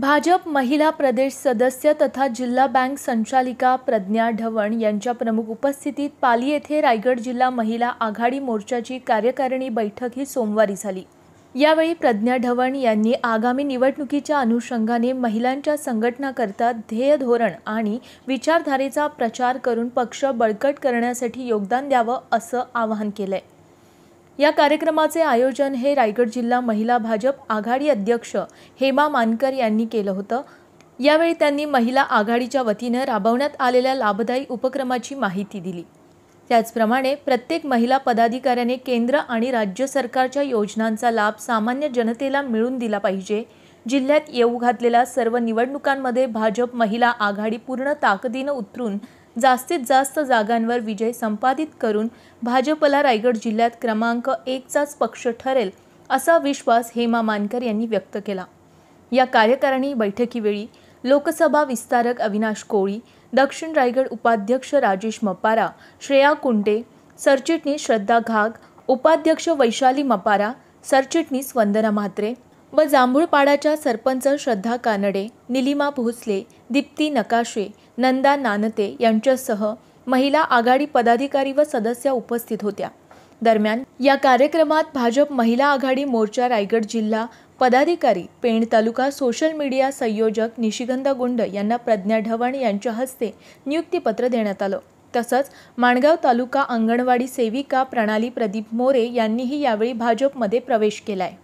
भाजप महिला प्रदेश सदस्य तथा जिल्हा बँक संचालिका प्रज्ञा ढवण यांच्या प्रमुख उपस्थितीत पाली येथे रायगड जिल्हा महिला आघाडी मोर्चाची कार्यकारिणी बैठक ही सोमवारी झाली यावेळी प्रज्ञा ढवण यांनी आगामी निवडणुकीच्या अनुषंगाने महिलांच्या संघटनाकरता ध्येय धोरण आणि विचारधारेचा प्रचार करून पक्ष बळकट करण्यासाठी योगदान द्यावं असं आवाहन केलं आहे या कार्यक्रमाचे आयोजन हे रायगड जिल्हा महिला भाजप आघाडी अध्यक्ष हेमा मानकर यांनी केलं होतं यावेळी त्यांनी महिला आघाडीच्या वतीनं राबवण्यात आलेल्या लाभदायी उपक्रमाची माहिती दिली त्याचप्रमाणे प्रत्येक महिला पदाधिकाऱ्याने केंद्र आणि राज्य सरकारच्या योजनांचा लाभ सामान्य जनतेला मिळून दिला पाहिजे जिल्ह्यात येऊ घातलेल्या सर्व निवडणुकांमध्ये भाजप महिला आघाडी पूर्ण ताकदीनं उतरून जास्तीत जास्त जागांवर विजय संपादित करून भाजपला रायगड जिल्ह्यात क्रमांक एकचाच पक्ष ठरेल असा विश्वास हेमा मानकर यांनी व्यक्त केला या कार्यकारिणी बैठकीवेळी लोकसभा विस्तारक अविनाश कोळी दक्षिण रायगड उपाध्यक्ष राजेश मपारा श्रेया कुंटे सरचिटणीस श्रद्धा घाग उपाध्यक्ष वैशाली मपारा सरचिटणीस वंदना म्हात्रे व जांभूळपाडाच्या सरपंच श्रद्धा कानडे निलिमा भोसले दीप्ती नकाशे नंदा नानते यांच्यासह महिला आघाडी पदाधिकारी व सदस्या उपस्थित होत्या दरम्यान या कार्यक्रमात भाजप महिला आघाडी मोर्चा रायगड जिल्हा पदाधिकारी पेण तालुका सोशल मीडिया संयोजक निशिगंधा गुंड यांना प्रज्ञा ढवण यांच्या हस्ते नियुक्तीपत्र देण्यात आलं तसंच माणगाव तालुका अंगणवाडी सेविका प्रणाली प्रदीप मोरे यांनीही यावेळी भाजपमध्ये प्रवेश केलाय